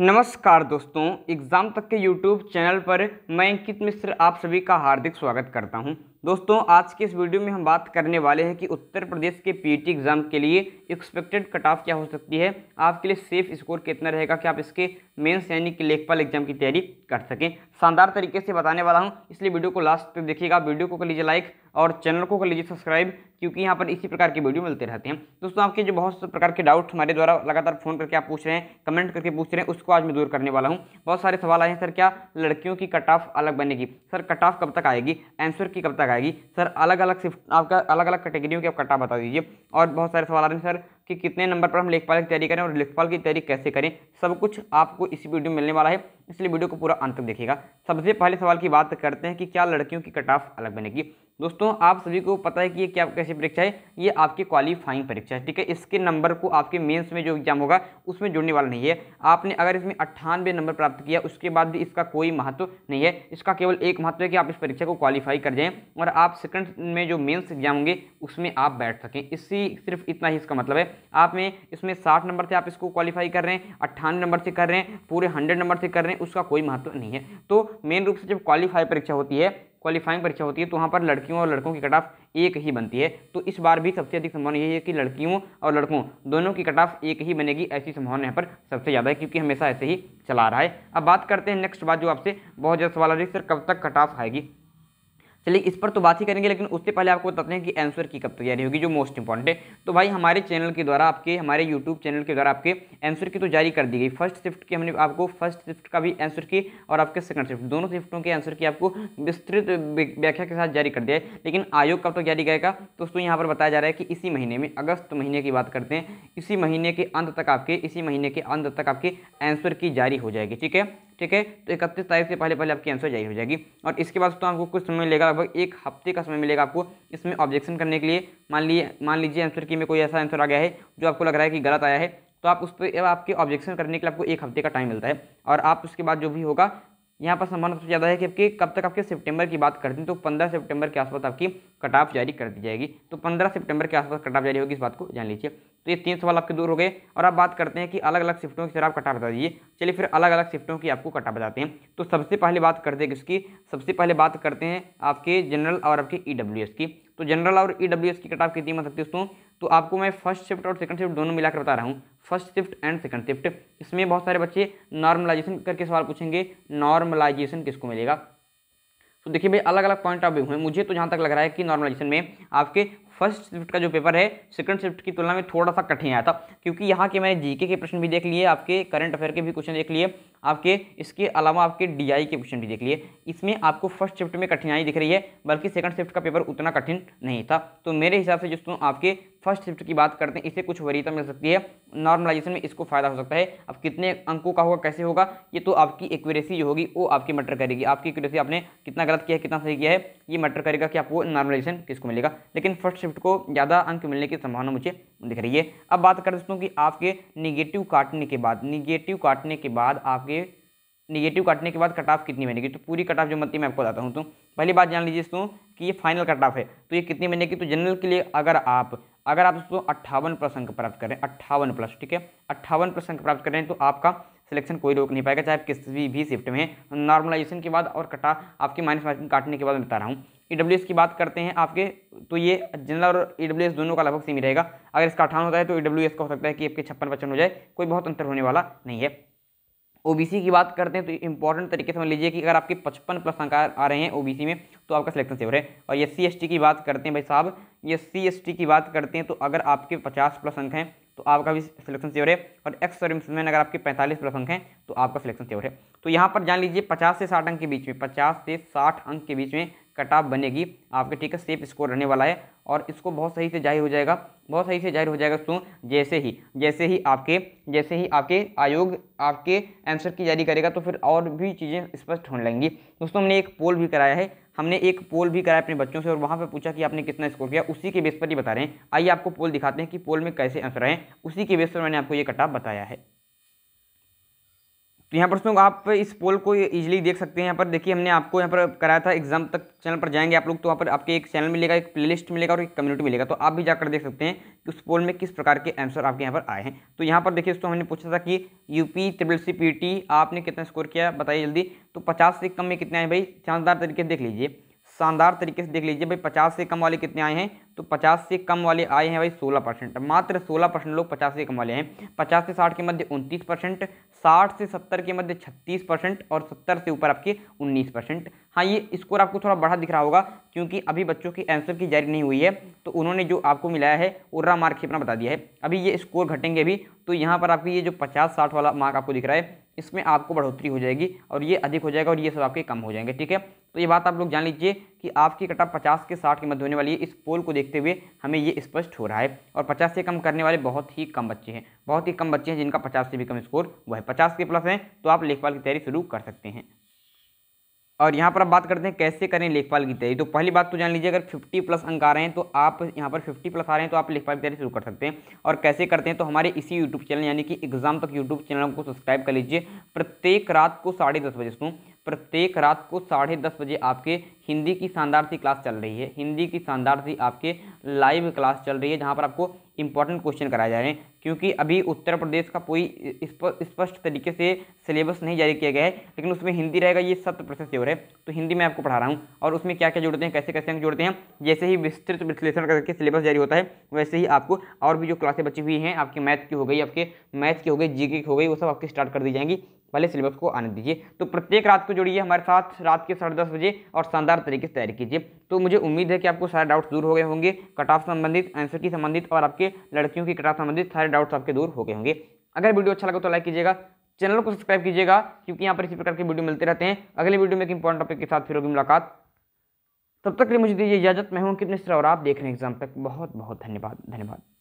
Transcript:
नमस्कार दोस्तों एग्ज़ाम तक के यूट्यूब चैनल पर मैं अंकित मिश्र आप सभी का हार्दिक स्वागत करता हूं दोस्तों आज के इस वीडियो में हम बात करने वाले हैं कि उत्तर प्रदेश के पीटी एग्ज़ाम के लिए एक्सपेक्टेड कट ऑफ क्या हो सकती है आपके लिए सेफ स्कोर कितना रहेगा कि आप इसके मेंस यानी कि लेखपाल एग्जाम की तैयारी कर सकें शानदार तरीके से बताने वाला हूं इसलिए वीडियो को लास्ट तक देखिएगा वीडियो को कर लीजिए लाइक और चैनल को कर लीजिए सब्सक्राइब क्योंकि यहाँ पर इसी प्रकार की वीडियो मिलते रहते हैं दोस्तों आपके जो बहुत से प्रकार के डाउट हमारे द्वारा लगातार फ़ोन करके आप पूछ रहे हैं कमेंट करके पूछ रहे हैं उसको आज मैं दूर करने वाला हूँ बहुत सारे सवाल आए हैं सर क्या लड़कियों की कट ऑफ अलग बनेगी सर कट ऑफ कब तक आएगी आंसर की कब तक लगाएगी सर अलग अलग शिफ्ट आपका अलग अलग कैटेगरियों के आप कट्टा बता दीजिए और बहुत सारे सवाल आ रहे हैं सर कि कितने नंबर पर हम लेखपाल की तैयारी करें और लेखपाल की तैयारी कैसे करें सब कुछ आपको इसी वीडियो में मिलने वाला है इसलिए वीडियो को पूरा अंत तक देखिएगा सबसे पहले सवाल की बात करते हैं कि क्या लड़कियों की कट अलग बनेगी दोस्तों आप सभी को पता है कि ये क्या कैसी परीक्षा है ये आपकी क्वालिफाइंग परीक्षा है ठीक है इसके नंबर को आपके मेंस में जो एग्जाम होगा उसमें जुड़ने वाला नहीं है आपने अगर इसमें अट्ठानवे नंबर प्राप्त किया उसके बाद भी इसका कोई महत्व नहीं है इसका केवल एक महत्व है कि आप इस परीक्षा को क्वालिफाई कर जाएँ और आप सेकंड में जो मेन्स एग्जाम होंगे उसमें आप बैठ सकें इसी सिर्फ इतना ही इसका मतलब है आप में इसमें साठ नंबर से आप इसको क्वालिफाई कर रहे हैं अट्ठानवे नंबर से कर रहे हैं पूरे हंड्रेड नंबर से कर रहे हैं उसका कोई महत्व नहीं है तो मेन रूप से जब क्वालिफाई परीक्षा होती है क्वालिफाइंग परीक्षा होती है तो वहाँ पर लड़कियों और लड़कों की कट ऑफ एक ही बनती है तो इस बार भी सबसे अधिक संभावना यही है कि लड़कियों और लड़कों दोनों की कट ऑफ एक ही बनेगी ऐसी संभावना यहाँ पर सबसे ज़्यादा है क्योंकि हमेशा ऐसे ही चला रहा है अब बात करते हैं नेक्स्ट बात जो आपसे बहुत ज़्यादा सवाल आ रही है सर कब तक कट ऑफ आएगी चलिए इस पर तो बात ही करेंगे लेकिन उससे पहले आपको बताते हैं कि आंसर की कब तैयारी होगी जो मोस्ट इंपॉर्टेंट है तो भाई हमारे चैनल के द्वारा आपके हमारे यूट्यूब चैनल के द्वारा आपके आंसर की तो जारी कर दी गई फर्स्ट शिफ्ट की हमने आपको फर्स्ट शिफ्ट का भी आंसर की और आपके सेकंड शिफ्ट दोनों शिफ्टों के आंसर की आपको विस्तृत व्याख्या के साथ जारी कर दिया है लेकिन आयोग कब तक जारी करेगा तो उसको यहाँ पर बताया जा रहा है कि इसी महीने में अगस्त महीने की बात करते हैं इसी महीने के अंत तक आपके इसी महीने के अंत तक आपके आंसर की जारी हो जाएगी ठीक है ठीक है तो इकतीस तारीख से पहले पहले आपकी आंसर जारी हो जाएगी और इसके बाद तो आपको कुछ समय मिलेगा लगभग एक हफ्ते का समय मिलेगा आपको इसमें ऑब्जेक्शन करने के लिए मान लिए मान लीजिए आंसर की में कोई ऐसा आंसर आ गया है जो आपको लग रहा है कि गलत आया है तो आप उस पर आपके ऑब्जेक्शन करने के लिए आपको एक हफ्ते का टाइम मिलता है और आप उसके बाद जो भी होगा यहाँ पर संभावना सबसे ज़्यादा है कि आपके कब तक आपके सितंबर की बात कर दें तो 15 सितंबर के आसपास आपकी कटाफ जारी कर दी जाएगी तो 15 सितंबर के आसपास कटाफ जारी होगी इस बात को जान लीजिए तो ये तीन सवाल आपके दूर हो गए और आप बात करते हैं कि अलग अलग शिफ्टों की सर आप कटा बता दीजिए चलिए फिर अलग अलग शिफ्टों की आपको कटा बताते हैं तो सबसे पहले बात करते हैं किसकी सबसे पहले बात करते हैं आपके जनरल और आपके ई e की तो जनरल और ई e की कटाव कितनी मत सकती दोस्तों तो आपको मैं फर्स्ट शिफ्ट और सेकंड शिफ्ट दोनों मिलाकर बता रहा हूँ first shift and second shift इसमें बहुत सारे बच्चे नॉर्मलाइजेशन करके सवाल पूछेंगे नॉर्मलाइजेशन किसको मिलेगा तो देखिए भाई अलग अलग पॉइंट ऑफ व्यू हैं मुझे तो जहाँ तक लग रहा है कि नॉर्मलाइजेशन में आपके फर्स्ट शिफ्ट का जो पेपर है सेकंड शिफ्ट की तुलना में थोड़ा सा कठिन आया था क्योंकि यहाँ के मैंने जीके के प्रश्न भी देख लिए आपके करंट अफेयर के भी क्वेश्चन देख लिए आपके इसके अलावा आपके डीआई के क्वेश्चन भी देख लिए इसमें आपको फर्स्ट शिफ्ट में कठिनाई दिख रही है बल्कि सेकंड शिफ्ट का पेपर उतना कठिन नहीं था तो मेरे हिसाब से दोस्तों आपके फर्स्ट शिफ्ट की बात करते हैं इसे कुछ वरीयता मिल सकती है नॉर्मलाइजेशन में इसको फायदा हो सकता है अब कितने अंकों का होगा कैसे होगा ये तो आपकी एक्यूरेसी जो होगी वो आपकी मैटर करेगी आपकी एक्यूरेसी आपने कितना गलत किया है कितना सही किया है ये मैटर करेगा कि आपको नॉर्मलाइजेशन किसको मिलेगा लेकिन फर्स्ट शिफ्ट को ज़्यादा अंक मिलने की संभावना मुझे दिख रही है अब बात कर दोस्तों कि आपके निगेटिव काटने के बाद निगेटिव काटने के बाद आपके निगेटिव काटने के बाद कट ऑफ कितनी बनेगी तो पूरी कट ऑफ जो बनती है मैं आपको बताता हूँ तो पहली बात जान लीजिए दोस्तों कि ये फाइनल कट ऑफ है तो ये कितनी बनेगी तो जनरल के लिए अगर आप अगर आप दोस्तों अट्ठावन प्लस अंक प्राप्त करें अट्ठावन प्लस ठीक है अट्ठावन प्लस अंक प्राप्त करें तो आपका सिलेक्शन कोई रोक नहीं पाएगा चाहे आप किसी भी, शिफ्ट में नॉर्मलाइजेशन के बाद और कटा आपके माइनस मार्किंग काटने के बाद बता रहा हूँ ई की बात करते हैं आपके तो ये जनरल और ई दोनों का लगभग सेम ही रहेगा अगर इसका अठावन होता है तो ई का हो सकता है कि आपके छप्पन पचपन हो जाए कोई बहुत अंतर होने वाला नहीं है ओ की बात करते हैं तो इंपॉर्टेंट तरीके से समझ लीजिए कि अगर आपके पचपन प्लस अंक आ रहे हैं ओ में तो आपका सिलेक्शन सेवर है और ये सी की बात करते हैं भाई साहब ये सी की बात करते हैं तो अगर आपके पचास प्लस अंक हैं तो आपका भी सिलेक्शन सेवर है और एक्स सर्विसमैन अगर आपके पैंतालीस प्लस अंक हैं तो आपका सिलेक्शन सेवर है तो यहाँ पर जान लीजिए पचास से साठ अंक के बीच में पचास से साठ अंक के बीच में कट ऑफ बनेगी आपके ठीक है सेफ स्कोर रहने वाला है और इसको बहुत सही से जाहिर हो जाएगा बहुत सही से जाहिर हो जाएगा दोस्तों जैसे ही जैसे ही आपके जैसे ही आपके आयोग आपके आंसर की जारी करेगा तो फिर और भी चीज़ें स्पष्ट होने लगेंगी दोस्तों हमने एक पोल भी कराया है हमने एक पोल भी कराया अपने बच्चों से और वहाँ पर पूछा कि आपने कितना स्कोर किया उसी के बेस पर ही बता रहे हैं आइए आपको पोल दिखाते हैं कि पोल में कैसे आंसर आए उसी के बेस पर मैंने आपको ये कटाप बताया है तो यहाँ पर दोस्तों आप इस पोल को इजीली देख सकते हैं यहाँ पर देखिए हमने आपको यहाँ पर कराया था एग्जाम तक चैनल पर जाएंगे आप लोग तो वहाँ पर आपके एक चैनल मिलेगा एक प्लेलिस्ट मिलेगा और एक कम्युनिटी मिलेगा तो आप भी जाकर देख सकते हैं कि उस पोल में किस प्रकार के आंसर आपके यहाँ पर आए हैं तो यहाँ पर देखिए दोस्तों हमने पूछा था कि यूपी ट्रिपल सी पी आपने कितना स्कोर किया बताइए जल्दी तो पचास से कम में कितने आए भाई शानदार तरीके देख लीजिए शानदार तरीके से देख लीजिए भाई पचास से कम वाले कितने आए हैं तो पचास से कम वाले आए हैं भाई सोलह परसेंट मात्र सोलह परसेंट लोग पचास से कम वाले हैं पचास से साठ के मध्य उनतीस परसेंट साठ से सत्तर के मध्य छत्तीस परसेंट और सत्तर से ऊपर आपके उन्नीस परसेंट हाँ ये स्कोर आपको थोड़ा बढ़ा दिख रहा होगा क्योंकि अभी बच्चों की आंसर की जारी नहीं हुई है तो उन्होंने जो आपको मिलाया है उर्रा मार्क ही अपना बता दिया है अभी ये स्कोर घटेंगे अभी तो यहाँ पर आपकी ये जो पचास साठ वाला मार्क आपको दिख रहा है इसमें आपको बढ़ोतरी हो जाएगी और ये अधिक हो जाएगा और ये सब आपके कम हो जाएंगे ठीक है तो ये बात आप लोग जान लीजिए कि आपकी कटा पचास के साठ के मध्य होने वाली है इस पोल को देखते हुए हमें ये स्पष्ट हो रहा है और पचास से कम करने वाले बहुत ही कम बच्चे हैं बहुत ही कम बच्चे हैं जिनका पचास से भी कम स्कोर वह है पचास के प्लस हैं तो आप लेखपाल की तैयारी शुरू कर सकते हैं और यहाँ पर आप बात करते हैं कैसे करें लेखपाल की तैयारी तो पहली बात तो जान लीजिए अगर 50 प्लस अंक आ रहे हैं तो आप यहाँ पर 50 प्लस आ रहे हैं तो आप लेखपाल की तैयारी शुरू कर सकते हैं और कैसे करते हैं तो हमारे इसी यूट्यूब चैनल यानी कि एग्जाम तक यूट्यूब चैनल को सब्सक्राइब कर लीजिए प्रत्येक रात को साढ़े दस बजे सुनो प्रत्येक रात को साढ़े दस बजे आपके हिंदी की शानदार सी क्लास चल रही है हिंदी की शानदार सी आपके लाइव क्लास चल रही है जहाँ पर आपको इंपॉर्टेंट क्वेश्चन कराए जा रहे हैं क्योंकि अभी उत्तर प्रदेश का कोई स्पष्ट तरीके से सिलेबस नहीं जारी किया गया है लेकिन उसमें हिंदी रहेगा ये सत्य प्रतिशत और है तो हिंदी मैं आपको पढ़ा रहा हूँ और उसमें क्या क्या जोड़ते हैं कैसे कैसे अंक जोड़ते हैं जैसे ही विस्तृत विश्लेषण करके सिलेबस जारी होता है वैसे ही आपको और भी जो क्लासें बची हुई हैं आपकी मैथ की हो गई आपके मैथ की हो गई जी की हो गई वो सब आपकी स्टार्ट कर दी जाएंगी पहले सिलेबस को आने दीजिए तो प्रत्येक रात को जुड़िए हमारे साथ रात के साढ़े दस बजे और शानदार तरीके से तैयारी कीजिए तो मुझे उम्मीद है कि आपको सारे डाउट्स दूर हो गए होंगे कट ऑफ संबंधित आंसर की संबंधित और आपके लड़कियों की कट ऑफ संबंधित सारे डाउट्स आपके दूर हो गए होंगे अगर वीडियो अच्छा लगा तो लाइक कीजिएगा चैनल को सब्सक्राइब कीजिएगा क्योंकि यहाँ पर इसी प्रकार के वीडियो मिलते रहते हैं अगले वीडियो में एक इंपॉर्टेंट टॉपिक के साथ फिर होगी मुलाकात तब तक के लिए मुझे दीजिए इजाजत मैं हूँ कितने सर और आप देख रहे हैं एग्जाम तक बहुत बहुत धन्यवाद धन्यवाद